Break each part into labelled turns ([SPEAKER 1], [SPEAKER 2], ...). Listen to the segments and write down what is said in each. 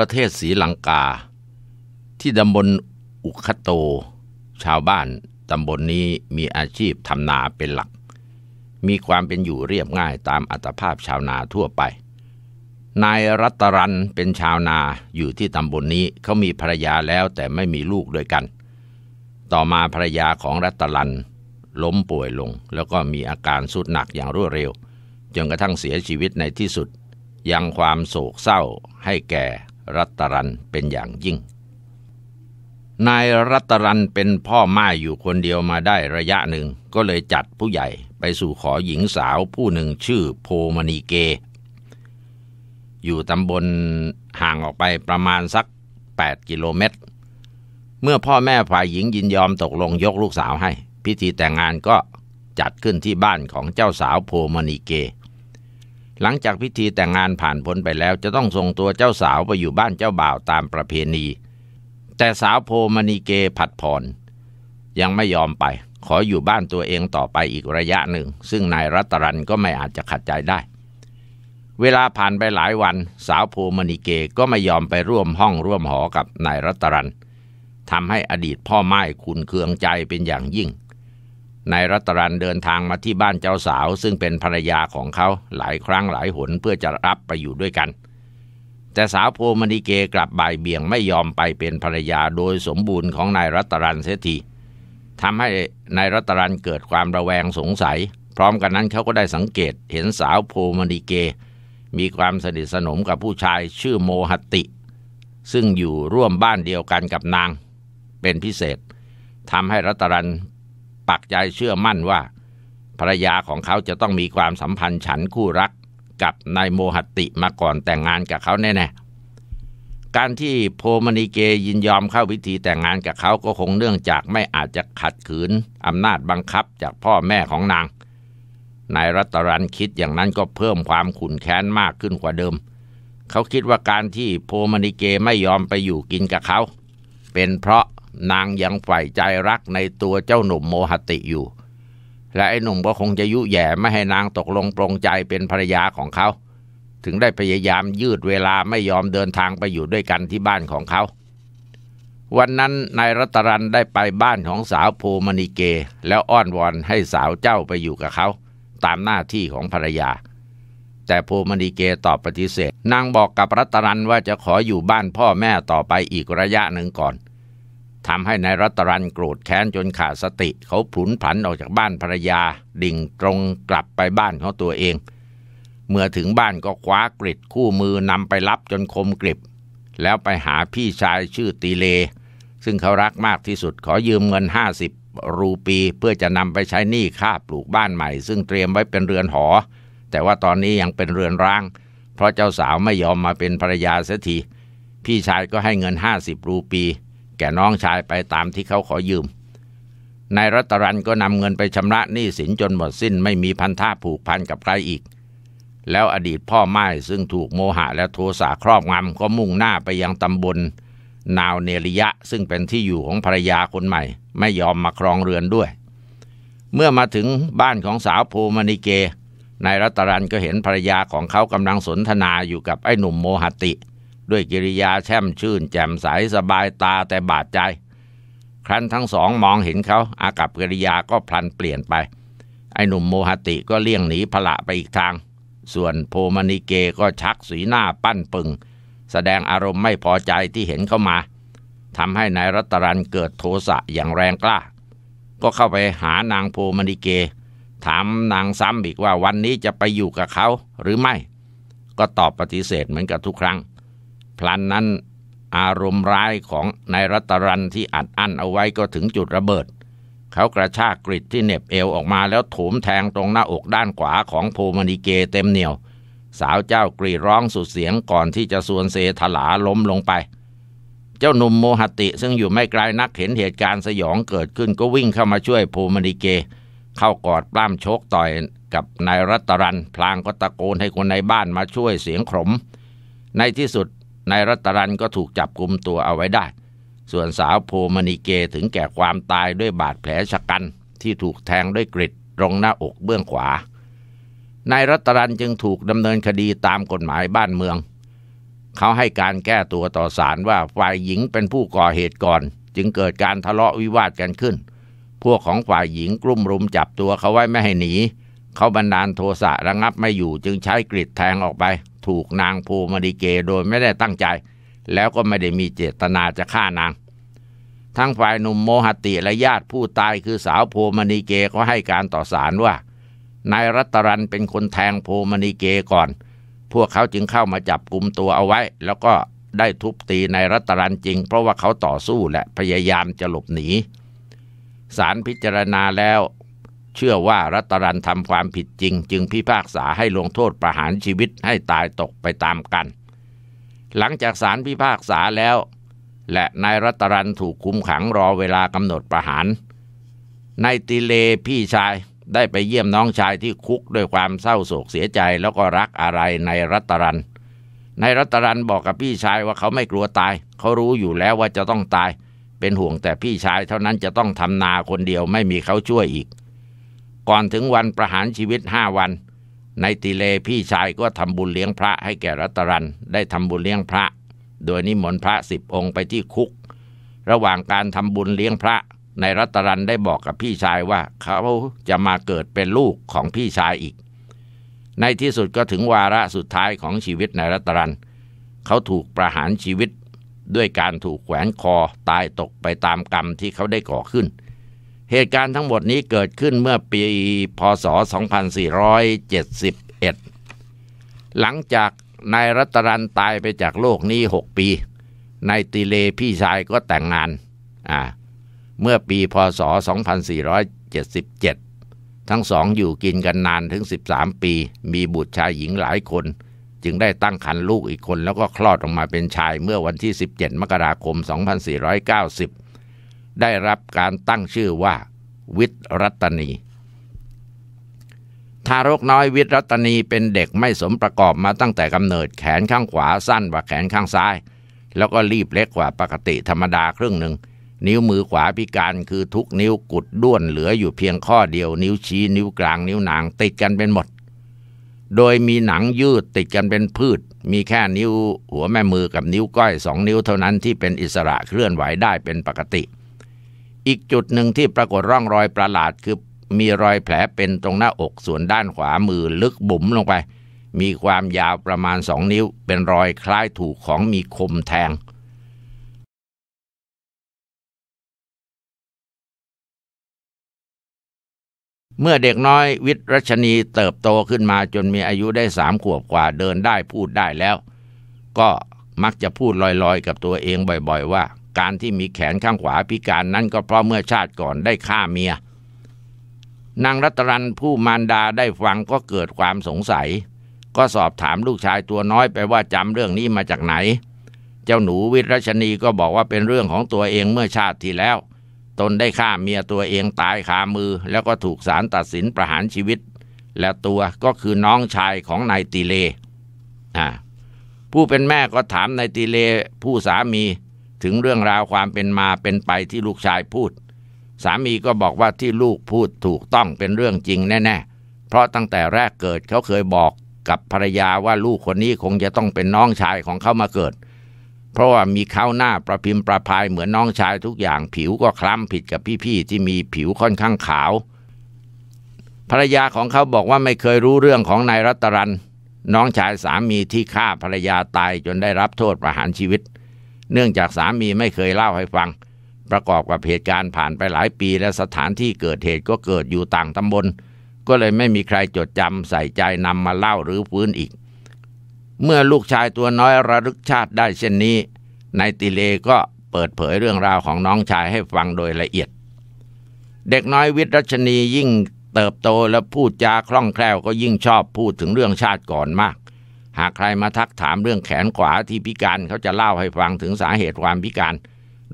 [SPEAKER 1] ประเทศศรีลังกาที่ตำบลอุคโต ชาวบ้านตำบลนนี้มีอาชีพทำนาเป็นหลัก มีความเป็นอยู่เรียบง่ายตามอัตภาพชาวนาทั่วไป นายรัตรันเป็นชาวนาอยู่ที่ตำบลนนี้เขามีภรรยาแล้วแต่ไม่มีลูกด้วยกัน ต่อมาภรรยาของรัตรันล้มป่วยลงแล้วก็มีอาการสุดหนักอย่างรวดเร็วจนกระทั่งเสียชีวิตในที่สุด ยังความโศกเศร้าให้แก่รัตรันเป็นอย่างยิ่ง นายรัตรันเป็นพ่อม่ายอยู่คนเดียวมาได้ระยะหนึ่ง ก็เลยจัดผู้ใหญ่ไปสู่ขอหญิงสาวผู้หนึ่งชื่อโพมณีเก อยู่ตำบลห่างออกไปประมาณสัก 8 กิโลเมตร เมื่อพ่อแม่ฝ่ายหญิงยินยอมตกลงยกลูกสาวให้ พิธีแต่งงานก็จัดขึ้นที่บ้านของเจ้าสาวโพมณีเกหลังจากพิธีแต่งงานผ่านพ้นไปแล้วจะต้องส่งตัวเจ้าสาวไปอยู่บ้านเจ้าบ่าวตามประเพณี แต่สาวโพมณีเกผัดผ่อนยังไม่ยอมไปขออยู่บ้านตัวเองต่อไปอีกระยะหนึ่ง ซึ่งนายรัตรันก็ไม่อาจจะขัดใจได้ เวลาผ่านไปหลายวัน สาวโพมณีเกก็ไม่ยอมไปร่วมห้องร่วมหอกับนายรัตรันทำให้อดีตพ่อไม้คุณเคืองใจเป็นอย่างยิ่งนายรัตรันเดินทางมาที่บ้านเจ้าสาว ซึ่งเป็นภรรยาของเขาหลายครั้งหลายหนเพื่อจะรับไปอยู่ด้วยกัน แต่สาวโพมณีเกกลับบ่ายเบี่ยงไม่ยอมไปเป็นภรรยาโดยสมบูรณ์ของนายรัตรันเสียทีทำให้นายรัตรันเกิดความระแวงสงสัย พร้อมกันนั้นเขาก็ได้สังเกตเห็นสาวโพมณีเก มีความสนิทสนมกับผู้ชายชื่อโมหติ ซึ่งอยู่ร่วมบ้านเดียวกันกับนาง เป็นพิเศษทำให้รัตรันปักใจเชื่อมั่นว่าภรรยาของเขาจะต้องมีความสัมพันธ์ฉันคู่รักกับนายโมหติมาก่อนแต่งงานกับเขาแน่ๆ การที่โพมณีเกยินยอมเข้าวิธีแต่งงานกับเขาก็คงเนื่องจากไม่อาจจะขัดขืนอำนาจบังคับจากพ่อแม่ของนางนายรัตรันคิดอย่างนั้นก็เพิ่มความขุ่นแค้นมากขึ้นกว่าเดิม เขาคิดว่าการที่โพมณีเกไม่ยอมไปอยู่กินกับเขา เป็นเพราะนางยังใฝ่ใจรักในตัวเจ้าหนุ่มโมหติอยู่ และไอ้หนุ่มก็คงจะยุแย่ไม่ให้นางตกลงปรงใจเป็นภรรยาของเขา ถึงได้พยายามยืดเวลาไม่ยอมเดินทางไปอยู่ด้วยกันที่บ้านของเขา วันนั้นนายรัตรัน ได้ไปบ้านของสาวโพมณีเก แล้วอ้อนวอนให้สาวเจ้าไปอยู่กับเขาตามหน้าที่ของภรรยา แต่โพมณีเกตอบปฏิเสธ นางบอกกับรัตรันว่าจะขออยู่บ้านพ่อแม่ต่อไปอีกระยะหนึ่งก่อนทำให้นายรัตรันโกรธแค้นจนขาดสติ เขาผุนผันออกจากบ้านภรรยา ดิ่งตรงกลับไปบ้านของตัวเอง เมื่อถึงบ้านก็คว้ากริดคู่มือนำไปรับจนคมกริบ แล้วไปหาพี่ชายชื่อตีเล ซึ่งเขารักมากที่สุดขอยืมเงิน 50 รูปี เพื่อจะนำไปใช้หนี้ค่าปลูกบ้านใหม่ ซึ่งเตรียมไว้เป็นเรือนหอ แต่ว่าตอนนี้ยังเป็นเรือนร้าง เพราะเจ้าสาวไม่ยอมมาเป็นภรรยาเสียทีพี่ชายก็ให้เงิน 50 รูปีแก่น้องชายไปตามที่เขาขอยืม นายรัตรันก็นำเงินไปชำระหนี้สินจนหมดสิ้นไม่มีพันธะผูกพันกับใครอีก แล้วอดีตพ่อไม้ซึ่งถูกโมหะและโทสะครอบงำก็มุ่งหน้าไปยังตำบล นาวเนริยะซึ่งเป็นที่อยู่ของภรรยาคนใหม่ ไม่ยอมมาครองเรือนด้วย เมื่อมาถึงบ้านของสาวโพมณิเกนายรัตรันก็เห็นภรรยาของเขากำลังสนทนาอยู่กับไอ้หนุ่มโมหติด้วยกิริยาแช่มชื่นแจ่มใสสบายตาแต่บาดใจ ครั้นทั้งสองมองเห็นเขาอากับกิริยาก็พลันเปลี่ยนไป ไอ้หนุ่มโมหติก็เลี่ยงหนีพละไปอีกทาง ส่วนโพมานิเกก็ชักสีหน้าปั้นปึง แสดงอารมณ์ไม่พอใจที่เห็นเข้ามาทำให้นายรัตรันเกิดโทสะอย่างแรงกล้า ก็เข้าไปหานางโพมานิเก ถามนางซ้ำอีกว่าวันนี้จะไปอยู่กับเขา หรือไม่ ก็ตอบปฏิเสธเหมือนกับทุกครั้งพลันนั้นอารมณ์ร้ายของนายรัตรันที่อัดอั้นเอาไว้ก็ถึงจุดระเบิด เขากระชากกริดที่เน็บเอวออกมาแล้วถูมแทงตรงหน้าอกด้านขวาของโพมณิเกเต็มเหนียว สาวเจ้ากรีร้องสุดเสียงก่อนที่จะส่วนเซถลาล้มลงไป เจ้าหนุ่มโมหติซึ่งอยู่ไม่ไกลนักเห็นเหตุการณ์สยองเกิดขึ้นก็วิ่งเข้ามาช่วยโพมณิเก เข้ากอดปล้ำชกต่อยกับนายรัตรัน พลางก็ตะโกนให้คนในบ้านมาช่วยเสียงขมในที่สุดนายรัตรันก็ถูกจับกลุมตัวเอาไว้ได้ ส่วนสาวโพมณีเกถึงแก่ความตายด้วยบาดแผลชะกันที่ถูกแทงด้วยกริดตรงหน้าอกเบื้องขวา นายรัตรันจึงถูกดำเนินคดีตามกฎหมายบ้านเมือง เขาให้การแก้ตัวต่อศาลว่าฝ่ายหญิงเป็นผู้ก่อเหตุก่อนจึงเกิดการทะเลาะวิวาทกันขึ้น พวกของฝ่ายหญิงกลุ่มรุมจับตัวเขาไว้ไม่ให้หนี เขาบันดาลโทสะระงับไม่อยู่จึงใช้กริดแทงออกไปถูกนางภูมาริเกโดยไม่ได้ตั้งใจแล้วก็ไม่ได้มีเจตนาจะฆ่านาง ทั้งฝ่ายหนุ่มโมหติและญาติผู้ตายคือสาวโพมณีเกก็ให้การต่อสารว่านายรัตรันเป็นคนแทงโพมณีเกก่อน พวกเขาจึงเข้ามาจับกลุ่มตัวเอาไว้แล้วก็ได้ทุบตีนายรัตรันจริง เพราะว่าเขาต่อสู้และพยายามจะหลบหนี สารพิจารณาแล้วเชื่อว่ารัตรันทำความผิดจริงจึงพิพากษาให้ลงโทษประหารชีวิตให้ตายตกไปตามกัน หลังจากศาลพิพากษาแล้ว และนายรัตรันถูกคุมขังรอเวลากำหนดประหาร นายติเล พี่ชายได้ไปเยี่ยมน้องชายที่คุกด้วยความเศร้าโศกเสียใจแล้วก็รักอะไรในรัตรัน นายรัตรันบอกกับพี่ชายว่าเขาไม่กลัวตาย เขารู้อยู่แล้วว่าจะต้องตาย เป็นห่วงแต่พี่ชายเท่านั้นจะต้องทำนาคนเดียวไม่มีเขาช่วยอีกก่อนถึงวันประหารชีวิตห้าวัน ในติเลพี่ชายก็ทำบุญเลี้ยงพระให้แก่รัตรันได้ทำบุญเลี้ยงพระ โดยนิมนต์พระสิบองค์ไปที่คุก ระหว่างการทำบุญเลี้ยงพระในรัตรันได้บอกกับพี่ชายว่าเขาจะมาเกิดเป็นลูกของพี่ชายอีก ในที่สุดก็ถึงวาระสุดท้ายของชีวิตในรัตรันเขาถูกประหารชีวิตด้วยการถูกแขวนคอตายตกไปตามกรรมที่เขาได้ก่อขึ้นเหตุการณ์ทั้งหมดนี้เกิดขึ้นเมื่อปีพศ 2471 หลังจากนายรัตรันตายไปจากโลกนี้ 6 ปี นายติเลพี่ชายก็แต่งงาน อ่า เมื่อปีพศ 2477 ทั้งสองอยู่กินกันนานถึง 13 ปี มีบุตรชายหญิงหลายคน จึงได้ตั้งครรภ์ลูกอีกคนแล้วก็คลอดออกมาเป็นชายเมื่อวันที่ 17 มกราคม 2490ได้รับการตั้งชื่อว่า วิทรัตนีทารกน้อยวิทรัตนีเป็นเด็กไม่สมประกอบมาตั้งแต่กำเนิดแขนข้างขวาสั้นกว่าแขนข้างซ้าย แล้วก็รีบเล็กกว่าปกติธรรมดาครึ่งหนึ่ง นิ้วมือขวาพิการคือทุกนิ้วกุดด้วนเหลืออยู่เพียงข้อเดียว นิ้วชี้ นิ้วกลาง นิ้วนาง ติดกันเป็นหมด โดยมีหนังยืดติดกันเป็นพืช มีแค่นิ้ว หัวแม่มือกับนิ้วก้อยสองนิ้วเท่านั้นที่เป็นอิสระเคลื่อนไหวได้เป็นปกติอีกจุดหนึ่งที่ปรากฏร่องรอยประหลาดคือมีรอยแผลเป็นตรงหน้าอกส่วนด้านขวามือลึกบุ๋มลงไป มีความยาวประมาณสองนิ้วเป็นรอยคล้ายถูกของมีคมแทง เมื่อเด็กน้อยวิทรัชนีเติบโตขึ้นมาจนมีอายุได้สามขวบกว่าเดินได้พูดได้แล้ว ก็มักจะพูดลอยๆ กับตัวเองบ่อยๆว่าการที่มีแขนข้างขวาพิการนั้นก็เพราะเมื่อชาติก่อนได้ฆ่าเมียนางรัตรันผู้มารดาได้ฟังก็เกิดความสงสัย ก็สอบถามลูกชายตัวน้อยไปว่าจำเรื่องนี้มาจากไหน เจ้าหนูวิรัชนีก็บอกว่าเป็นเรื่องของตัวเองเมื่อชาติที่แล้ว ตนได้ฆ่าเมียตัวเองตายคามือแล้วก็ถูกศาลตัดสินประหารชีวิต และตัวก็คือน้องชายของนายติเล ผู้เป็นแม่ก็ถามนายติเลผู้สามีถึงเรื่องราวความเป็นมาเป็นไปที่ลูกชายพูด สามีก็บอกว่าที่ลูกพูดถูกต้องเป็นเรื่องจริงแน่ ๆ เพราะตั้งแต่แรกเกิดเขาเคยบอกกับภรรยาว่าลูกคนนี้คงจะต้องเป็นน้องชายของเขามาเกิด เพราะว่ามีเขาหน้าประพิมพ์ประพายเหมือนน้องชายทุกอย่าง ผิวก็คล้ำผิดกับพี่ๆที่มีผิวค่อนข้างขาว ภรรยาของเขาบอกว่าไม่เคยรู้เรื่องของนายรัตรันน้องชายสามีที่ฆ่าภรรยาตายจนได้รับโทษประหารชีวิตเเนื่องจากสามีไม่เคยเล่าให้ฟัง ประกอบกับเหตุการณ์ผ่านไปหลายปีและสถานที่เกิดเหตุก็เกิดอยู่ต่างตำบล ก็เลยไม่มีใครจดจำใส่ใจนำมาเล่าหรือฟื้นอีก เมื่อลูกชายตัวน้อยระลึกชาติได้เช่นนี้นายติเลก็เปิดเผยเรื่องราวของน้องชายให้ฟังโดยละเอียด เด็กน้อยวิทย์รัชนียิ่งเติบโตและพูดจาคล่องแคล่วก็ยิ่งชอบพูดถึงเรื่องชาติก่อนมากหากใครมาทักถามเรื่องแขนขวาที่พิการเขาจะเล่าให้ฟังถึงสาเหตุความพิการ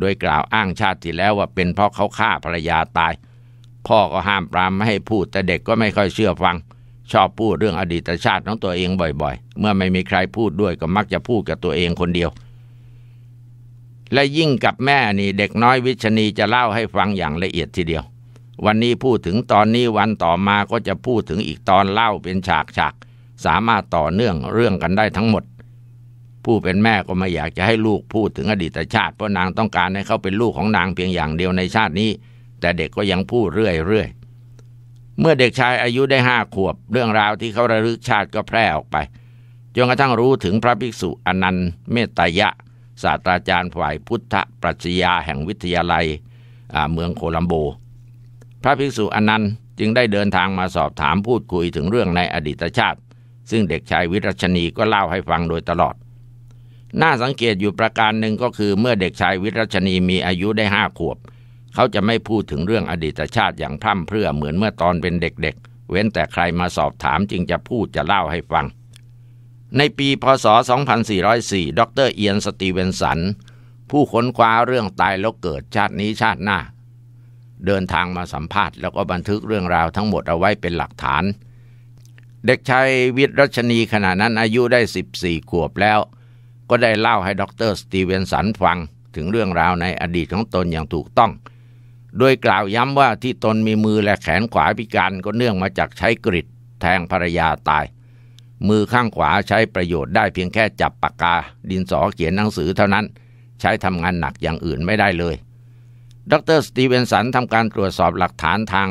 [SPEAKER 1] โดยกล่าวอ้างชาติที่แล้วว่าเป็นเพราะเขาฆ่าภรรยาตาย พ่อก็ห้ามปรามไม่ให้พูดแต่เด็กก็ไม่ค่อยเชื่อฟัง ชอบพูดเรื่องอดีตชาติของตัวเองบ่อยๆ เมื่อไม่มีใครพูดด้วยก็มักจะพูดกับตัวเองคนเดียว และยิ่งกับแม่นี่เด็กน้อยวิชณีจะเล่าให้ฟังอย่างละเอียดทีเดียว วันนี้พูดถึงตอนนี้วันต่อมาก็จะพูดถึงอีกตอนเล่าเป็นฉากฉากสามารถต่อเนื่องเรื่องกันได้ทั้งหมด ผู้เป็นแม่ก็ไม่อยากจะให้ลูกพูดถึงอดีตชาติ เพราะนางต้องการให้เขาเป็นลูกของนางเพียงอย่างเดียวในชาตินี้ แต่เด็กก็ยังพูดเรื่อยเรื่อยเมื่อเด็กชายอายุได้ห้าขวบ เรื่องราวที่เขาระลึกชาติก็แพร่ออกไป จนกระทั่งรู้ถึงพระภิกษุอนันต์เมตยะ ศาสตราจารย์ฝ่ายพุทธปรัชญาแห่งวิทยาลัยเมืองโคลัมโบ พระภิกษุอนันต์จึงได้เดินทางมาสอบถามพูดคุยถึงเรื่องในอดีตชาติซึ่งเด็กชายวิรัชนีก็เล่าให้ฟังโดยตลอด น่าสังเกตอยู่ประการหนึ่งก็คือเมื่อเด็กชายวิรัชนีมีอายุได้ห้าขวบ เขาจะไม่พูดถึงเรื่องอดีตชาติอย่างพร่ำเพรื่อเหมือนเมื่อตอนเป็นเด็กๆ เว้นแต่ใครมาสอบถามจึงจะพูดจะเล่าให้ฟัง ในปีพศ 2404 ดรเอียนสตีเวนสัน ผู้ค้นคว้าเรื่องตายแล้วเกิดชาตินี้ชาติหน้า เดินทางมาสัมภาษณ์แล้วก็บันทึกเรื่องราวทั้งหมดเอาไว้เป็นหลักฐานเด็กชายวิทย์รัชนีขณะนั้นอายุได้ 14 ขวบแล้ว ก็ได้เล่าให้ดรสตีเวนสันฟังถึงเรื่องราวในอดีตของตนอย่างถูกต้อง โดยกล่าวย้ำว่าที่ตนมีมือและแขนขวาพิการก็เนื่องมาจากใช้กริดแทงภรรยาตาย มือข้างขวาใช้ประโยชน์ได้เพียงแค่จับปากกาดินสอเขียนหนังสือเท่านั้นใช้ทำงานหนักอย่างอื่นไม่ได้เลยดรสตีเวนสันทำการตรวจสอบหลักฐานทาง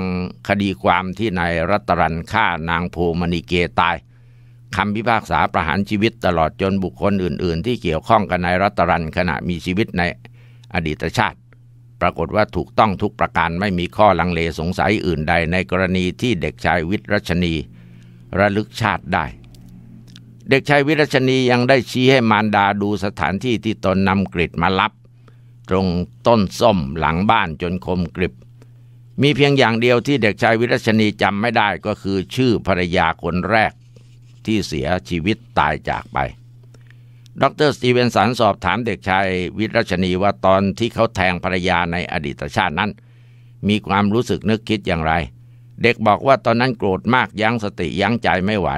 [SPEAKER 1] คดีความที่นายรัตรันฆ่านางภูมณีเกตายคำพิพากษาประหารชีวิตตลอดจนบุคคลอื่น ๆที่เกี่ยวข้องกับนายรัตรันขณะมีชีวิตในอดีตชาติ ปรากฏว่าถูกต้องทุกประการไม่มีข้อลังเลสงสัยอื่นใดในกรณีที่เด็กชายวิทรัชนีระลึกชาติได้ เด็กชายวิรัชนียังได้ชี้ให้มารดาดูสถานที่ที่ตนนำกริดมารับตรงต้นส้มหลังบ้านจนคมกริบ มีเพียงอย่างเดียวที่เด็กชายวิรัชนีจำไม่ได้ก็คือ ชื่อภรรยาคนแรกที่เสียชีวิตตายจากไป ดรสตีเวนสันสอบถามเด็กชายวิรัชนีว่าตอนที่เขาแทงภรรยาในอดีตชาตินั้น มีความรู้สึกนึกคิดอย่างไร เด็กบอกว่าตอนนั้นโกรธมากยั้งสติยั้งใจไม่ไหว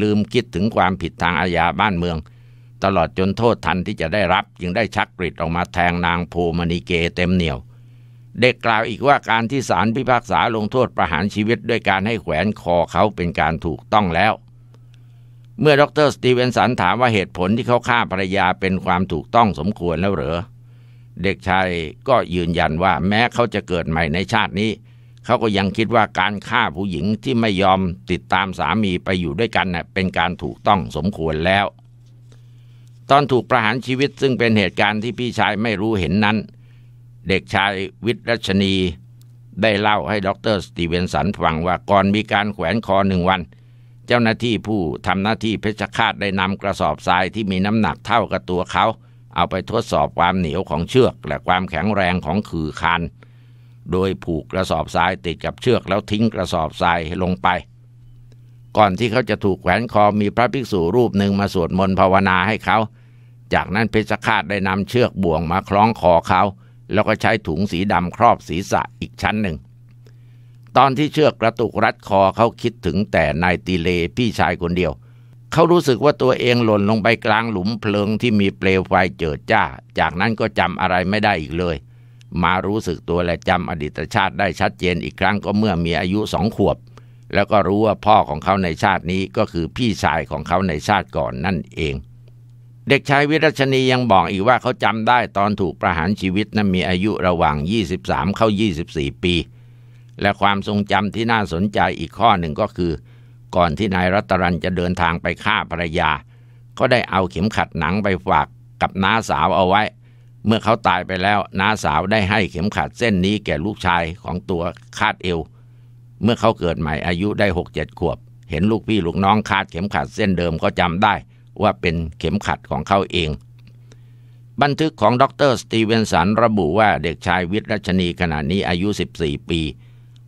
[SPEAKER 1] ลืมคิดถึงความผิดทางอาญาบ้านเมืองตลอดจนโทษทันที่จะได้รับจึงได้ชักกริดออกมาแทงนางภูมณีเกเต็มเหนียว เด็กกล่าวอีกว่าการที่ศาลพิพากษาลงโทษประหารชีวิต ด้วยการให้แขวนคอเขาเป็นการถูกต้องแล้ว เมื่อดรสตีเวนสันถามว่าเหตุผลที่เขาฆ่าภรรยาเป็นความถูกต้องสมควรแล้วเหรอ เด็กชายก็ยืนยันว่าแม้เขาจะเกิดใหม่ในชาตินี้เขาก็ยังคิดว่าการฆ่าผู้หญิงที่ไม่ยอมติดตามสามีไปอยู่ด้วยกันน่ะเป็นการถูกต้องสมควรแล้วตอนถูกประหารชีวิตซึ่งเป็นเหตุการณ์ที่พี่ชายไม่รู้เห็นนั้น เด็กชายวิทย์รัชนีได้เล่าให้ดรสตีเวนสันฟังว่าก่อนมีการแขวนคอหนึ่งวัน เจ้าหน้าที่ผู้ทำหน้าที่เพชฌฆาตได้นำกระสอบทรายที่มีน้ำหนักเท่ากับตัวเขา เอาไปทดสอบความเหนียวของเชือกและความแข็งแรงของขื่อคานโดยผูกกระสอบทรายติดกับเชือกแล้วทิ้งกระสอบทรายลงไปก่อนที่เขาจะถูกแขวนคอมีพระภิกษุรูปหนึ่งมาสวดมนต์ภาวนาให้เขา จากนั้นเพชฌฆาตได้นำเชือกบ่วงมาคล้องคอเขา แล้วก็ใช้ถุงสีดำครอบศีรษะอีกชั้นหนึ่ง ตอนที่เชือกกระตุกรัดคอเขาคิดถึงแต่นายติเลพี่ชายคนเดียว เขารู้สึกว่าตัวเองหล่นลงไปกลางหลุมเพลิงที่มีเปลวไฟเจิดจ้า จากนั้นก็จำอะไรไม่ได้อีกเลย มารู้สึกตัวและจำอดีตชาติได้ชัดเจนอีกครั้งก็เมื่อมีอายุสองขวบแล้วก็รู้ว่าพ่อของเขาในชาตินี้ก็คือพี่ชายของเขาในชาติก่อนนั่นเอง เด็กชายวิรัชนียังบอกอีกว่าเขาจำได้ตอนถูกประหารชีวิตนั้นมีอายุระหว่าง 23 เข้า 24 ปี และความทรงจำที่น่าสนใจอีกข้อหนึ่งก็คือ ก่อนที่นายรัตรันจะเดินทางไปฆ่าภรรยาเขาได้เอาเข็มขัดหนังไปฝากกับน้าสาวเอาไว้ เมื่อเขาตายไปแล้วน้าสาวได้ให้เข็มขัดเส้นนี้แก่ลูกชายของตัวคาดเอวเมื่อเขาเกิดใหม่อายุได้หกเจ็ดขวบ เห็นลูกพี่ลูกน้องคาดเข็มขัดเส้นเดิมก็จำได้ว่าเป็นเข็มขัดของเขาเอง บันทึกของดรสตีเวนสันระบุว่าเด็กชายวิทย์รัชนีขณะนี้อายุ 14 ปี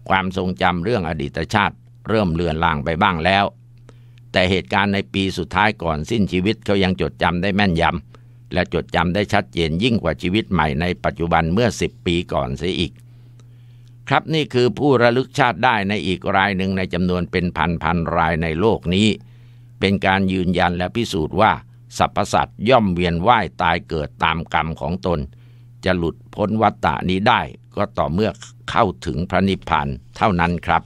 [SPEAKER 1] ความทรงจำเรื่องอดีตชาติเริ่มเลือนลางไปบ้างแล้ว แต่เหตุการณ์ในปีสุดท้ายก่อนสิ้นชีวิตเขายังจดจำได้แม่นยำและจดจำได้ชัดเจนยิ่งกว่าชีวิตใหม่ในปัจจุบันเมื่อ 10 ปีก่อนเสียอีกครับนี่คือผู้ระลึกชาติได้ในอีกรายหนึ่งในจำนวนเป็นพันพันรายในโลกนี้ เป็นการยืนยันและพิสูจน์ว่าสรรพสัตว์ย่อมเวียนว่ายตายเกิดตามกรรมของตน จะหลุดพ้นวัฏฏานี้ได้ก็ต่อเมื่อเข้าถึงพระนิพพานเท่านั้นครับ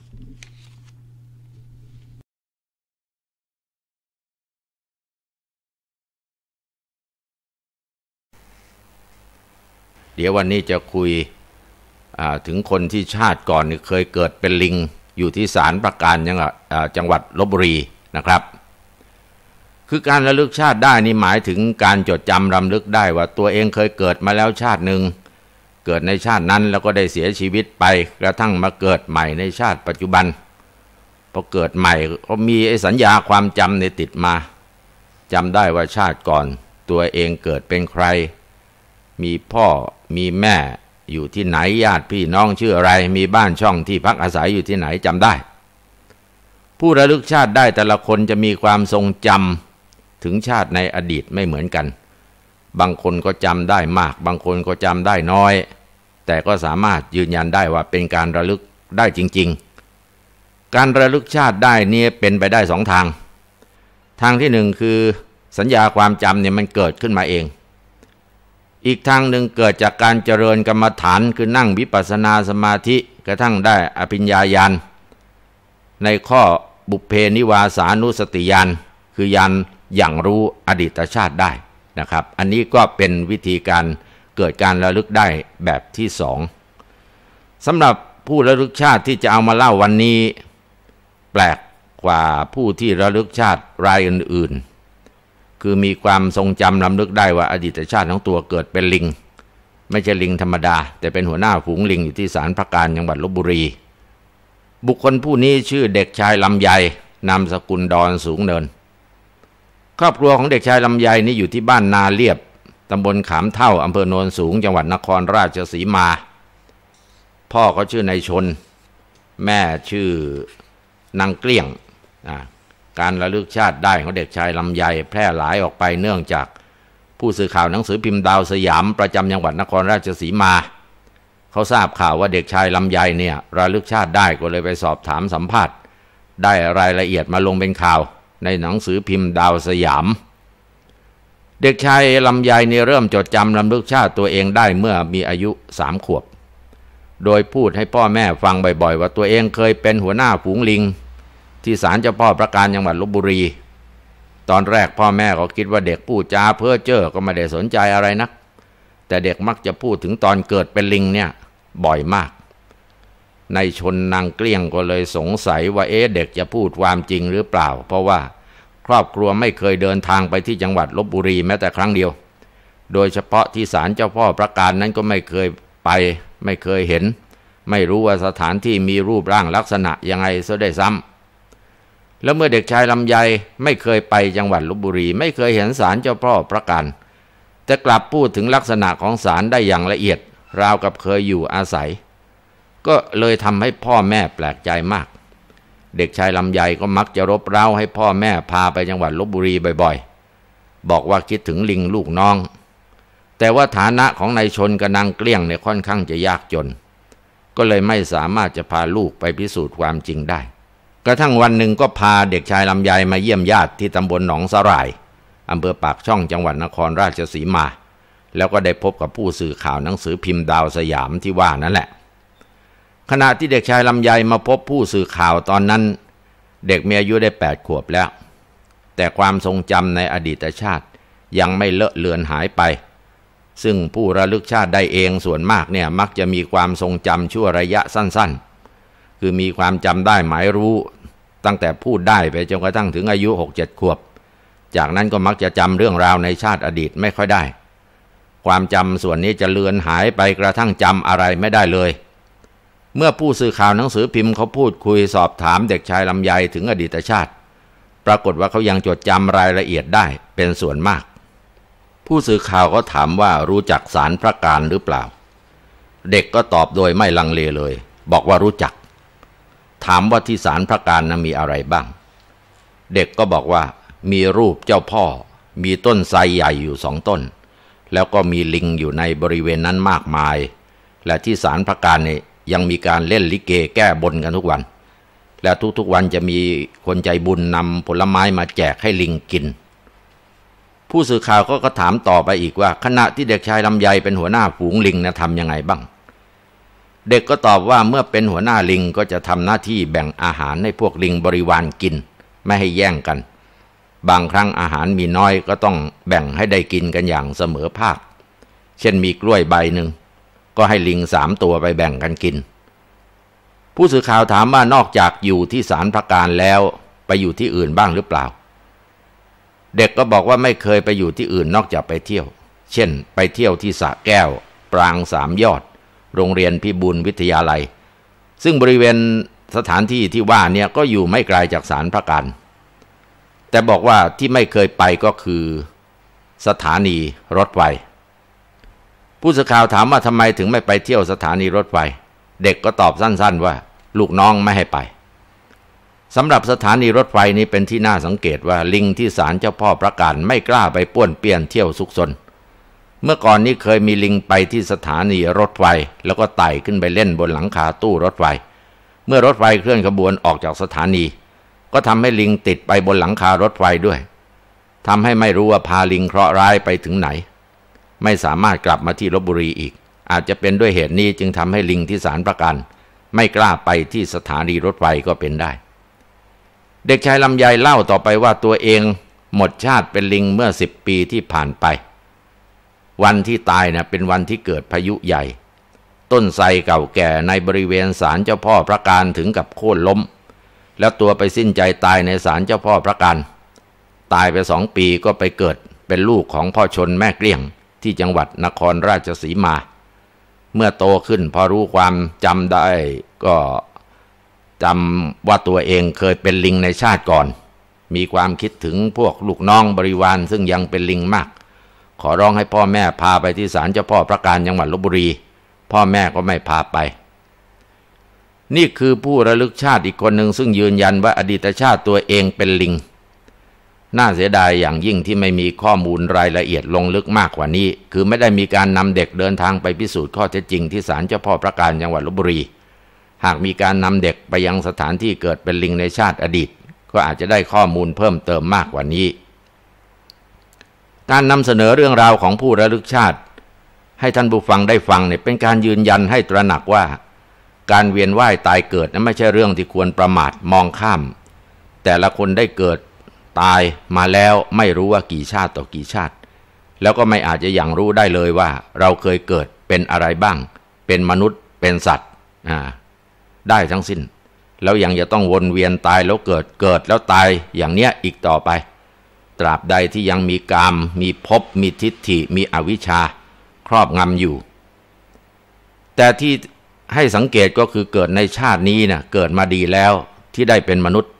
[SPEAKER 1] เดี๋ยววันนี้จะคุยถึงคนที่ชาติก่อนเคยเกิดเป็นลิง อยู่ที่ศาลประการจังหวัดลบบุรีนะครับ คือการระลึกชาติได้นี่หมายถึงการจดจำรำลึกได้ว่าตัวเองเคยเกิดมาแล้วชาติหนึ่งเกิดในชาตินั้นแล้วก็ได้เสียชีวิตไปกระทั่งมาเกิดใหม่ในชาติปัจจุบันพอเกิดใหม่ก็มีไอ้สัญญาความจำในติดมาจำได้ว่าชาติก่อนตัวเองเกิดเป็นใคร มีพ่อมีแม่อยู่ที่ไหนญาติพี่น้องชื่ออะไรมีบ้านช่องที่พักอาศัยอยู่ที่ไหนจำได้ ผู้ระลึกชาติได้แต่ละคนจะมีความทรงจำถึงชาติในอดีตไม่เหมือนกัน บางคนก็จำได้มาก บางคนก็จำได้น้อย แต่ก็สามารถยืนยันได้ว่าเป็นการระลึกได้จริง ๆ การระลึกชาติได้เนี่ยเป็นไปได้สองทาง ทางที่หนึ่งคือสัญญาความจำเนี่ยมันเกิดขึ้นมาเองอีกทางหนึ่งเกิดจากการเจริญกรรมฐานคือนั่งวิปัสสนาสมาธิกระทั่งได้อภิญญาญาณ ในข้อบุพเพนิวาสานุสติญาณคือญาณอย่างรู้อดีตชาติได้นะครับ อันนี้ก็เป็นวิธีการเกิดการระลึกได้แบบที่สองสำหรับผู้ระลึกชาติที่จะเอามาเล่าวันนี้แปลกกว่าผู้ที่ระลึกชาติรายอื่น ๆคือมีความทรงจำลำลึกได้ว่าอดีตชาติของตัวเกิดเป็นลิง ไม่ใช่ลิงธรรมดา แต่เป็นหัวหน้าฝูงลิง อยู่ที่ศาลพระการจังหวัดลบบุรี บุคคลผู้นี้ชื่อเด็กชายลำไยนามสกุลดอนสูงเนิน ครอบครัวของเด็กชายลำไยนี้อยู่ที่บ้านนาเรียบตำบลขามเท่าอำเภอโนนสูงจังหวัดนครราชสีมา พ่อเขาชื่อนายชน แม่ชื่อนางเกลี้ยงอ่าการระลึกชาติได้ของเด็กชายลำไยแพร่หลายออกไปเนื่องจาก ผู้สื่อข่าวหนังสือพิมพ์ดาวสยามประจำจังหวัดนครราชสีมา เขาทราบข่าวว่าเด็กชายลำไยเนี่ยระลึกชาติได้ก็เลยไปสอบถามสัมภาษณ์ได้รายละเอียดมาลงเป็นข่าวในหนังสือพิมพ์ดาวสยาม เด็กชายลำไยเนี่ยเริ่มจดจำลำลึกชาติตัวเองได้เมื่อมีอายุสามขวบ โดยพูดให้พ่อแม่ฟังบ่อยๆว่าตัวเองเคยเป็นหัวหน้าฝูงลิงที่ศาลเจ้าพ่อประการจังหวัดลบบุรี ตอนแรกพ่อแม่ก็คิดว่าเด็กพูดจาเพ้อเจ้อก็ไม่ได้สนใจอะไรนะัก แต่เด็กมักจะพูดถึงตอนเกิดเป็นลิงเนี่ยบ่อยมาก ในชนนางเกลี้ยงก็เลยสงสัยว่าเอ๊ะเด็กจะพูดความจริงหรือเปล่า เพราะว่าครอบครัวไม่เคยเดินทางไปที่จังหวัดลบบุรีแม้แต่ครั้งเดียว โดยเฉพาะที่ศาลเจ้าพ่อประการนั้นก็ไม่เคยไปไม่เคยเห็น ไม่รู้ว่าสถานที่มีรูปร่างลักษณะยังไงซะได้ซ้ำแล้วเมื่อเด็กชายลำไยไม่เคยไปจังหวัดลบบุรีไม่เคยเห็นศาลเจ้าพ่อประกันแต่กลับพูดถึงลักษณะของศาลได้อย่างละเอียด ราวกับเคยอยู่อาศัย ก็เลยทำให้พ่อแม่แปลกใจมาก เด็กชายลำไยก็มักจะรบเร้าให้พ่อแม่พาไปจังหวัดลบบุรีบ่อย ๆ บอกว่าคิดถึงลิงลูกน้อง แต่ว่าฐานะของนายชนกับนางเกลี้ยงเนี่ยค่อนข้างจะยากจน ก็เลยไม่สามารถจะพาลูกไปพิสูจน์ความจริงได้กระทั่งวันหนึ่งก็พาเด็กชายลำไยมาเยี่ยมญาติที่ตำบลหนองสราย อำเภอปากช่องจังหวัดนครราชสีมา แล้วก็ได้พบกับผู้สื่อข่าวหนังสือพิมพ์ดาวสยามที่ว่านั่นแหละ ขณะที่เด็กชายลำไยมาพบผู้สื่อข่าวตอนนั้น เด็กมีอายุได้แปดขวบแล้ว แต่ความทรงจำในอดีตชาติ ยังไม่เลอะเลือนหายไป ซึ่งผู้ระลึกชาติได้เองส่วนมากเนี่ยมักจะมีความทรงจำชั่วระยะสั้นๆคือมีความจำได้หมายรู้ตั้งแต่พูดได้ไปจนกระทั่งถึงอายุหกเจ็ดขวบ จากนั้นก็มักจะจำเรื่องราวในชาติอดีตไม่ค่อยได้ ความจำส่วนนี้จะเลือนหายไปกระทั่งจำอะไรไม่ได้เลย เมื่อผู้สื่อข่าวหนังสือพิมพ์เขาพูดคุยสอบถามเด็กชายลำไยถึงอดีตชาติ ปรากฏว่าเขายังจดจำรายละเอียดได้ เป็นส่วนมาก ผู้สื่อข่าวก็ถามว่ารู้จักสารพระการหรือเปล่า เด็กก็ตอบโดยไม่ลังเลเลย บอกว่ารู้จักถามว่าที่สารพระการนะมีอะไรบ้าง เด็กก็บอกว่ามีรูปเจ้าพ่อ มีต้นไทรใหญ่อยู่สองต้น แล้วก็มีลิงอยู่ในบริเวณนั้นมากมาย และที่สารพระการเนี่ยยังมีการเล่นลิเกแก้บนกันทุกวัน และทุกๆวันจะมีคนใจบุญนำผลไม้มาแจกให้ลิงกิน ผู้สื่อข่าวก็ถามต่อไปอีกว่าขณะที่เด็กชายลำไยเป็นหัวหน้าฝูงลิงนะทำยังไงบ้างเด็กก็ตอบว่าเมื่อเป็นหัวหน้าลิงก็จะทำหน้าที่แบ่งอาหารให้พวกลิงบริวารกิน ไม่ให้แย่งกัน บางครั้งอาหารมีน้อยก็ต้องแบ่งให้ได้กินกันอย่างเสมอภาคเช่นมีกล้วยใบหนึ่งก็ให้ลิงสามตัวไปแบ่งกันกิน ผู้สื่อข่าวถามว่านอกจากอยู่ที่สารพระการแล้วไปอยู่ที่อื่นบ้างหรือเปล่า เด็กก็บอกว่าไม่เคยไปอยู่ที่อื่นนอกจากไปเที่ยว เช่น ไปเที่ยวที่สะแก้วปรางสามยอดโรงเรียนพิบูลวิทยาลัยซึ่งบริเวณสถานที่ที่ว่าเนี่ยก็อยู่ไม่ไกลาจากศาลพระการแต่บอกว่าที่ไม่เคยไปก็คือสถานีรถไฟผู้สื่อข่าวถามว่าทำไมถึงไม่ไปเที่ยวสถานีรถไฟ เด็กก็ตอบสั้น ๆว่า ลูกน้องไม่ให้ไปสำหรับสถานีรถไฟนี้เป็นที่น่าสังเกตว่าลิงที่ศาลเจ้าพ่อประการไม่กล้าไปป้วนเปี้ยนเที่ยวซุกซนเมื่อก่อนนี้เคยมีลิงไปที่สถานีรถไฟแล้วก็ไต่ขึ้นไปเล่นบนหลังคาตู้รถไฟเมื่อรถไฟเคลื่อนขบวนออกจากสถานี ก็ทำให้ลิงติดไปบนหลังคารถไฟด้วยทำให้ไม่รู้ว่าพาลิงเคราะห์ร้ายไปถึงไหน ไม่สามารถกลับมาที่ลบบุรีอีก อาจจะเป็นด้วยเหตุนี้จึงทำให้ลิงที่สารประกัน ไม่กล้าไปที่สถานีรถไฟก็เป็นได้ เด็กชายลำไยเล่าต่อไปว่าตัวเอง หมดชาติเป็นลิงเมื่อสิบปีที่ผ่านไปวันที่ตายนะเป็นวันที่เกิดพายุใหญ่ ต้นไทรเก่าแก่ในบริเวณศาลเจ้าพ่อพระการถึงกับโค่นล้ม แล้วตัวไปสิ้นใจตายในศาลเจ้าพ่อพระการ ตายไปสองปีก็ไปเกิดเป็นลูกของพ่อชนแม่เกลี้ยงที่จังหวัดนครราชสีมา เมื่อโตขึ้นพอรู้ความจำได้ก็จำว่าตัวเองเคยเป็นลิงในชาติก่อน มีความคิดถึงพวกลูกน้องบริวารซึ่งยังเป็นลิงมากขอร้องให้พ่อแม่พาไปที่ศาลเจ้าพ่อพระการจังหวัดลบบุรี พ่อแม่ก็ไม่พาไป นี่คือผู้ระลึกชาติอีกคนหนึ่งซึ่งยืนยันว่าอดีตชาติตัวเองเป็นลิงน่าเสียดายอย่างยิ่งที่ไม่มีข้อมูลรายละเอียดลงลึกมากกว่านี้ คือไม่ได้มีการนำเด็กเดินทางไปพิสูจน์ข้อเท็จจริงที่ศาลเจ้าพ่อพระการจังหวัดลบบุรี หากมีการนำเด็กไปยังสถานที่เกิดเป็นลิงในชาติอดีต ก็อาจจะได้ข้อมูลเพิ่มเติมมากกว่านี้การนำเสนอเรื่องราวของผู้ระลึกชาติให้ท่านผู้ฟังได้ฟังเนี่ยเป็นการยืนยันให้ตระหนักว่าการเวียนว่ายตายเกิดนั้นไม่ใช่เรื่องที่ควรประมาทมองข้ามแต่ละคนได้เกิดตายมาแล้วไม่รู้ว่ากี่ชาติต่อกี่ชาติ แล้วก็ไม่อาจจะอย่างรู้ได้เลยว่าเราเคยเกิดเป็นอะไรบ้าง เป็นมนุษย์เป็นสัตว์ ได้ทั้งสิ้น แล้วยังจะต้องวนเวียนตายแล้วเกิดเกิดแล้วตายอย่างเนี้ยอีกต่อไปตราบใดที่ยังมีกรรมมีภพมีทิฏฐิ มีอวิชชาครอบงำอยู่ แต่ที่ให้สังเกตก็คือเกิดในชาตินี้นะ่ะเกิดมาดีแล้วที่ได้เป็นมนุษย์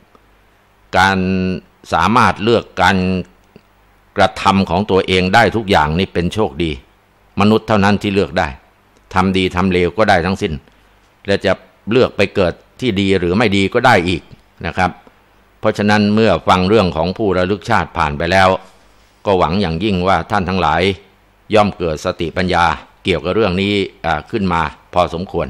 [SPEAKER 1] การสามารถเลือกการกระทำของตัวเองได้ทุกอย่างนี่เป็นโชคดี มนุษย์เท่านั้นที่เลือกได้ ทำดีทำเลวก็ได้ทั้งสิ้น และจะเลือกไปเกิดที่ดีหรือไม่ดีก็ได้อีกนะครับเพราะฉะนั้นเมื่อฟังเรื่องของผู้ระลึกชาติผ่านไปแล้วก็หวังอย่างยิ่งว่าท่านทั้งหลายย่อมเกิดสติปัญญาเกี่ยวกับเรื่องนี้ขึ้นมาพอสมควร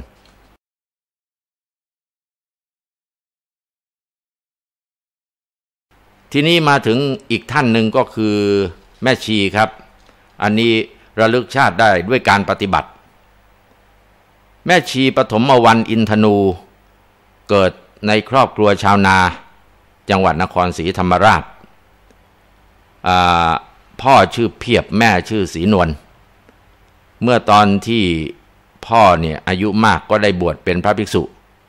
[SPEAKER 1] ทีนี้มาถึงอีกท่านหนึ่งก็คือแม่ชีครับ อันนี้ระลึกชาติได้ด้วยการปฏิบัติ แม่ชีปฐมวันอินทนูเกิดในครอบครัวชาวนาจังหวัดนครศรีธรรมราชพ่อชื่อเพียบแม่ชื่อศรีนวล เมื่อตอนที่พ่อเนี่ยอายุมากก็ได้บวชเป็นพระภิกษุ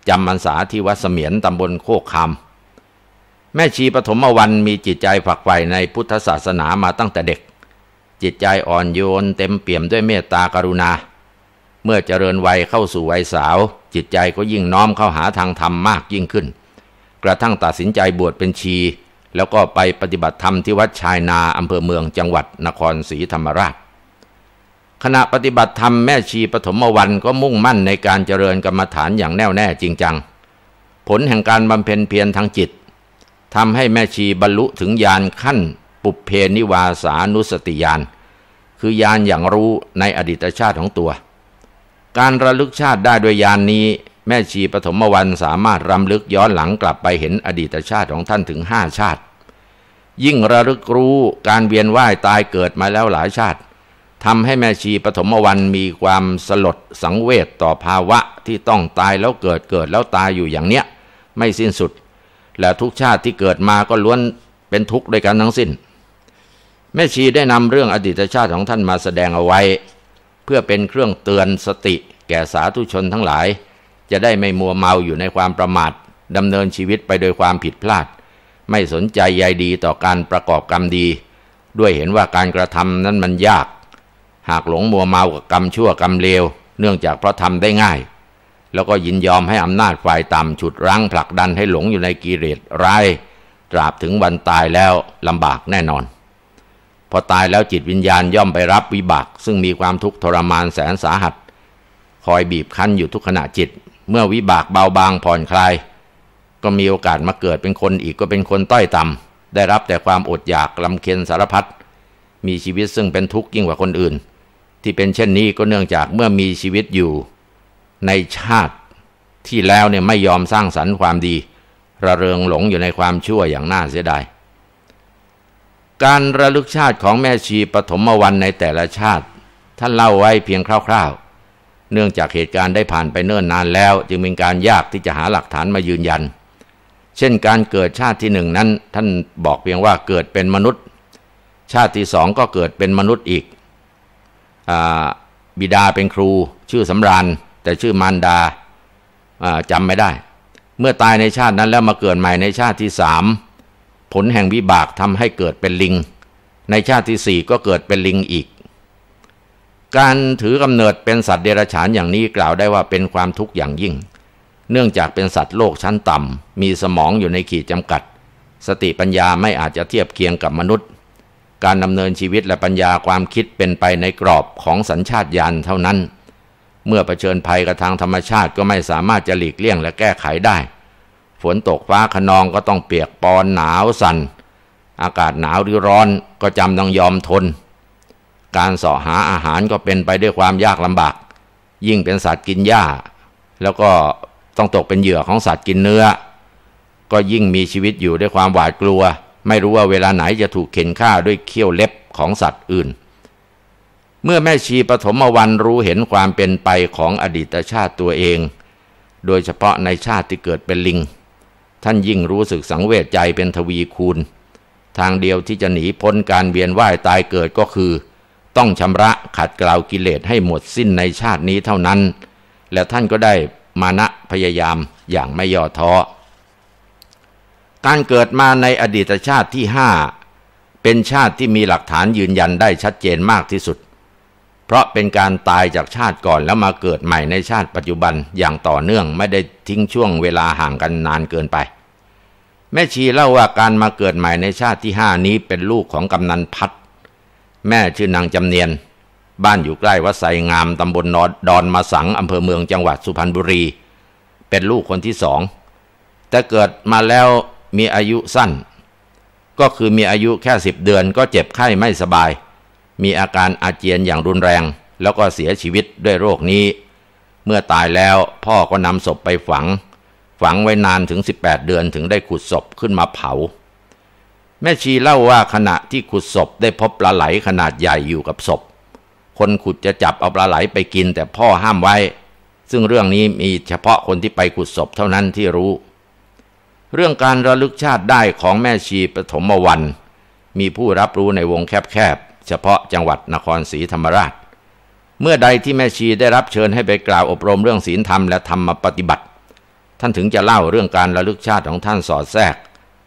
[SPEAKER 1] จำมรรษาที่วัดเสมียนตำบลโคกคำ แม่ชีปฐมวันมีจิตใจฝักใฝ่ในพุทธศาสนามาตั้งแต่เด็ก จิตใจอ่อนโยนเต็มเปี่ยมด้วยเมตตากรุณา เมื่อเจริญวัยเข้าสู่วัยสาว จิตใจก็ยิ่งน้อมเข้าหาทางธรรมมากยิ่งขึ้นกระทั่งตัดสินใจบวชเป็นชี แล้วก็ไปปฏิบัติธรรมที่วัดชายนา อำเภอเมืองจังหวัดนครศรีธรรมราช ขณะปฏิบัติธรรมแม่ชีปฐมวันก็มุ่งมั่นในการเจริญกรรมฐานอย่างแน่วแน่จริงจัง ผลแห่งการบำเพ็ญเพียรทางจิตทำให้แม่ชีบรรลุถึงญาณขั้นปุเพนิวาสานุสติญาณคือญาณอย่างรู้ในอดีตชาติของตัว การระลึกชาติได้ด้วยญาณนนี้แม่ชีปฐมวันสามารถรำลึกย้อนหลังกลับไปเห็นอดีตชาติของท่านถึงห้าชาติ ยิ่งระลึกรู้การเวียนว่ายตายเกิดมาแล้วหลายชาติทำให้แม่ชีปฐมวันมีความสลดสังเวชต่อภาวะที่ต้องตายแล้วเกิดเกิดแล้วตายอยู่อย่างเนี้ยไม่สิ้นสุด และทุกชาติที่เกิดมาก็ล้วนเป็นทุกข์ด้วยกันทั้งสิ้น แม่ชีได้นำเรื่องอดีตชาติของท่านมาแสดงเอาไว้ เพื่อเป็นเครื่องเตือนสติแก่สาธุชนทั้งหลายจะได้ไม่มัวเมาอยู่ในความประมาทดำเนินชีวิตไปโดยความผิดพลาด ไม่สนใจใยดีต่อการประกอบกรรมดี ด้วยเห็นว่าการกระทำนั้นมันยาก หากหลงมัวเมากับกรรมชั่วกรรมเลว เนื่องจากเพราะทำได้ง่าย แล้วก็ยินยอมให้อำนาจฝ่ายต่ำฉุดรั้งผลักดันให้หลงอยู่ในกิเลสร้ายตราบถึงวันตายแล้วลำบากแน่นอน พอตายแล้วจิตวิญญาณย่อมไปรับวิบาก ซึ่งมีความทุกข์ทรมานแสนสาหัส คอยบีบคั้นอยู่ทุกขณะจิตเมื่อวิบากเบาบางผ่อนคลายก็มีโอกาสมาเกิดเป็นคนอีกก็เป็นคนต้อยต่ำได้รับแต่ความอดอยากลำเค็นสารพัดมีชีวิตซึ่งเป็นทุกข์ยิ่งกว่าคนอื่น ที่เป็นเช่นนี้ก็เนื่องจากเมื่อมีชีวิตอยู่ในชาติที่แล้วเนี่ยไม่ยอมสร้างสรรค์ความดี ระเริงหลงอยู่ในความชั่วอย่างน่าเสียดายการระลึกชาติของแม่ชีปฐมวันในแต่ละชาติท่านเล่าไว้เพียงคร่าว ๆเนื่องจากเหตุการณ์ได้ผ่านไปเนิ่นนานแล้ว จึงเป็นการยากที่จะหาหลักฐานมายืนยัน เช่นการเกิดชาติที่หนึ่งนั้น ท่านบอกเพียงว่าเกิดเป็นมนุษย์ ชาติที่สองก็เกิดเป็นมนุษย์อีกอบิดาเป็นครู ชื่อสำราญแต่ชื่อมารดาจำไม่ได้ เมื่อตายในชาตินั้นแล้วมาเกิดใหม่ในชาติที่สามผลแห่งวิบากทำให้เกิดเป็นลิง ในชาติที่สี่ก็เกิดเป็นลิงอีกการถือกำเนิดเป็นสัตว์เดรัจฉานอย่างนี้กล่าวได้ว่าเป็นความทุกข์อย่างยิ่ง เนื่องจากเป็นสัตว์โลกชั้นต่ำมีสมองอยู่ในขีดจำกัด สติปัญญาไม่อาจจะเทียบเคียงกับมนุษย์ การดำเนินชีวิตและปัญญาความคิดเป็นไปในกรอบของสัญชาตญาณเท่านั้น เมื่อเผชิญภัยกับทางธรรมชาติก็ไม่สามารถจะหลีกเลี่ยงและแก้ไขได้ ฝนตกฟ้าขนองก็ต้องเปียกปอนหนาวสัน่น อากาศหนาวหรือร้อนก็จำต้องยอมทนการส่อหาอาหารก็เป็นไปด้วยความยากลำบาก ยิ่งเป็นสัตว์กินหญ้า แล้วก็ต้องตกเป็นเหยื่อของสัตว์กินเนื้อ ก็ยิ่งมีชีวิตอยู่ด้วยความหวาดกลัว ไม่รู้ว่าเวลาไหนจะถูกเข็นฆ่าด้วยเขี้ยวเล็บของสัตว์อื่น เมื่อแม่ชีปฐมวันรู้เห็นความเป็นไปของอดีตชาติตัวเอง โดยเฉพาะในชาติที่เกิดเป็นลิง ท่านยิ่งรู้สึกสังเวชใจเป็นทวีคูณ ทางเดียวที่จะหนีพ้นการเวียนว่ายตายเกิดก็คือต้องชำระขัดเกลากิเลสให้หมดสิ้นในชาตินี้เท่านั้น และท่านก็ได้มานะพยายามอย่างไม่ย่อท้อการเกิดมาในอดีตชาติที่ห้าเป็นชาติที่มีหลักฐานยืนยันได้ชัดเจนมากที่สุด เพราะเป็นการตายจากชาติก่อนแล้วมาเกิดใหม่ในชาติปัจจุบันอย่างต่อเนื่องไม่ได้ทิ้งช่วงเวลาห่างกันนานเกินไป แม่ชีเล่าว่าการมาเกิดใหม่ในชาติที่ห้านี้เป็นลูกของกำนันพัดแม่ชื่อนางจำเนียน บ้านอยู่ใกล้วัดไซงาม ตำบลนอดดอนมาสังอำเภอเมืองจังหวัดสุพรรณบุรี เป็นลูกคนที่สอง แต่เกิดมาแล้วมีอายุสั้น ก็คือมีอายุแค่สิบเดือนก็เจ็บไข้ไม่สบาย มีอาการอาเจียนอย่างรุนแรง แล้วก็เสียชีวิตด้วยโรคนี้ เมื่อตายแล้วพ่อก็นำศพไปฝัง ฝังไว้นานถึง 18 เดือนถึงได้ขุดศพขึ้นมาเผาแม่ชีเล่าว่าขณะที่ขุดศพได้พบปลาไหลขนาดใหญ่อยู่กับศพ คนขุดจะจับเอาปลาไหลไปกินแต่พ่อห้ามไว้ ซึ่งเรื่องนี้มีเฉพาะคนที่ไปขุดศพเท่านั้นที่รู้ เรื่องการระลึกชาติได้ของแม่ชีปฐมวัน มีผู้รับรู้ในวงแคบๆ เฉพาะจังหวัดนครศรีธรรมราช เมื่อใดที่แม่ชีได้รับเชิญให้ไปกล่าวอบรมเรื่องศีลธรรมและธรรมปฏิบัติ ท่านถึงจะเล่าเรื่องการระลึกชาติของท่านสอดแทรก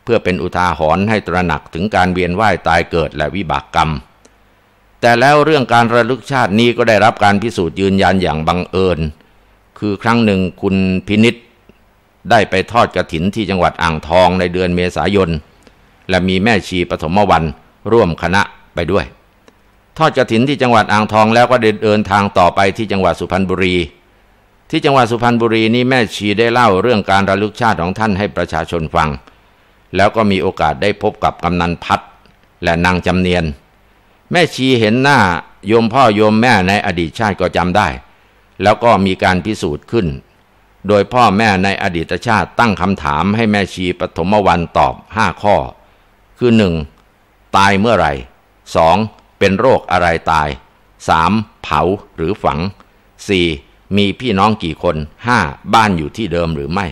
[SPEAKER 1] เพื่อเป็นอุทาหรณ์ให้ตระหนักถึงการเวียนว่ายตายเกิดและวิบากกรรม แต่แล้วเรื่องการระลึกชาตินี้ก็ได้รับการพิสูจน์ยืนยันอย่างบังเอิญ คือครั้งหนึ่งคุณพินิษได้ไปทอดกระถินที่จังหวัดอ่างทองในเดือนเมษายน และมีแม่ชีปฐมวันร่วมคณะไปด้วย ทอดกระถินที่จังหวัดอ่างทองแล้วก็เดินทางต่อไปที่จังหวัดสุพรรณบุรี ที่จังหวัดสุพรรณบุรีนี้แม่ชีได้เล่าเรื่องการระลึกชาติของท่านให้ประชาชนฟังแล้วก็มีโอกาสได้พบกับกำนันพัดและนางจำเนียน แม่ชีเห็นหน้าโยมพ่อโยมแม่ในอดีตชาติก็จำได้ แล้วก็มีการพิสูจน์ขึ้น โดยพ่อแม่ในอดีตชาติตั้งคำถามให้แม่ชีปฐมวันตอบห้าข้อ คือหนึ่งตายเมื่อไหร่สองเป็นโรคอะไรตายสามเผาหรือฝังสี่มีพี่น้องกี่คนห้าบ้านอยู่ที่เดิมหรือไม่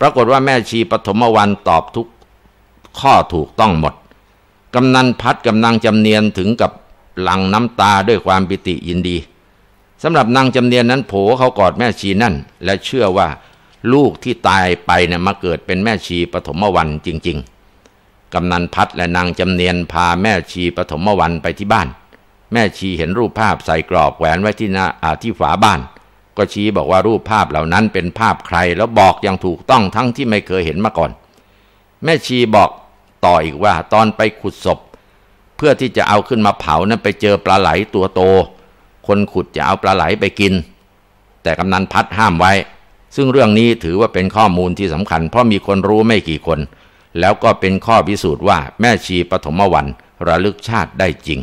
[SPEAKER 1] ปรากฏว่าแม่ชีปฐมวันตอบทุกข้อถูกต้องหมด กำนันพัดกำนางจำเนียนถึงกับหลั่งน้ำตาด้วยความปิติยินดี สำหรับนางจำเนียนนั้นโผเขากอดแม่ชีนั่น และเชื่อว่าลูกที่ตายไปเนี่ยมาเกิดเป็นแม่ชีปฐมวันจริงๆกำนันพัดและนางจำเนียนพาแม่ชีปฐมวันไปที่บ้าน แม่ชีเห็นรูปภาพใส่กรอบแหวนไว้ที่หน้าที่ฝาบ้านก็ชี้บอกว่ารูปภาพเหล่านั้นเป็นภาพใครแล้วบอกอย่างถูกต้องทั้งที่ไม่เคยเห็นมาก่อน แม่ชีบอกต่ออีกว่าตอนไปขุดศพ เพื่อที่จะเอาขึ้นมาเผานั้นไปเจอปลาไหลตัวโต คนขุดจะเอาปลาไหลไปกิน แต่กำนันพัดห้ามไว้ ซึ่งเรื่องนี้ถือว่าเป็นข้อมูลที่สำคัญเพราะมีคนรู้ไม่กี่คน แล้วก็เป็นข้อพิสูจน์ว่าแม่ชีปฐมวันระลึกชาติได้จริง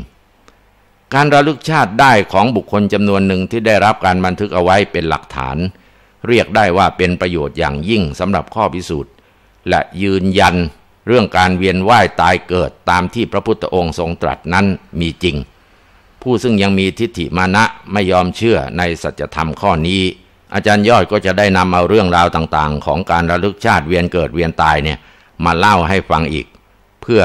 [SPEAKER 1] การระลึกชาติได้ของบุคคลจำนวนหนึ่งที่ได้รับการบันทึกเอาไว้เป็นหลักฐาน เรียกได้ว่าเป็นประโยชน์อย่างยิ่งสำหรับข้อพิสูจน์และยืนยันเรื่องการเวียนว่ายตายเกิดตามที่พระพุทธองค์ทรงตรัสนั้นมีจริง ผู้ซึ่งยังมีทิฏฐิมานะไม่ยอมเชื่อในสัจธรรมข้อนี้ อาจารย์ยอดก็จะได้นำเอาเรื่องราวต่างๆ ของการระลึกชาติเวียนเกิดเวียนตายเนี่ยมาเล่าให้ฟังอีกเพื่อ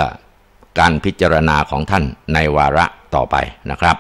[SPEAKER 1] การพิจารณาของท่านในวาระต่อไปนะครับ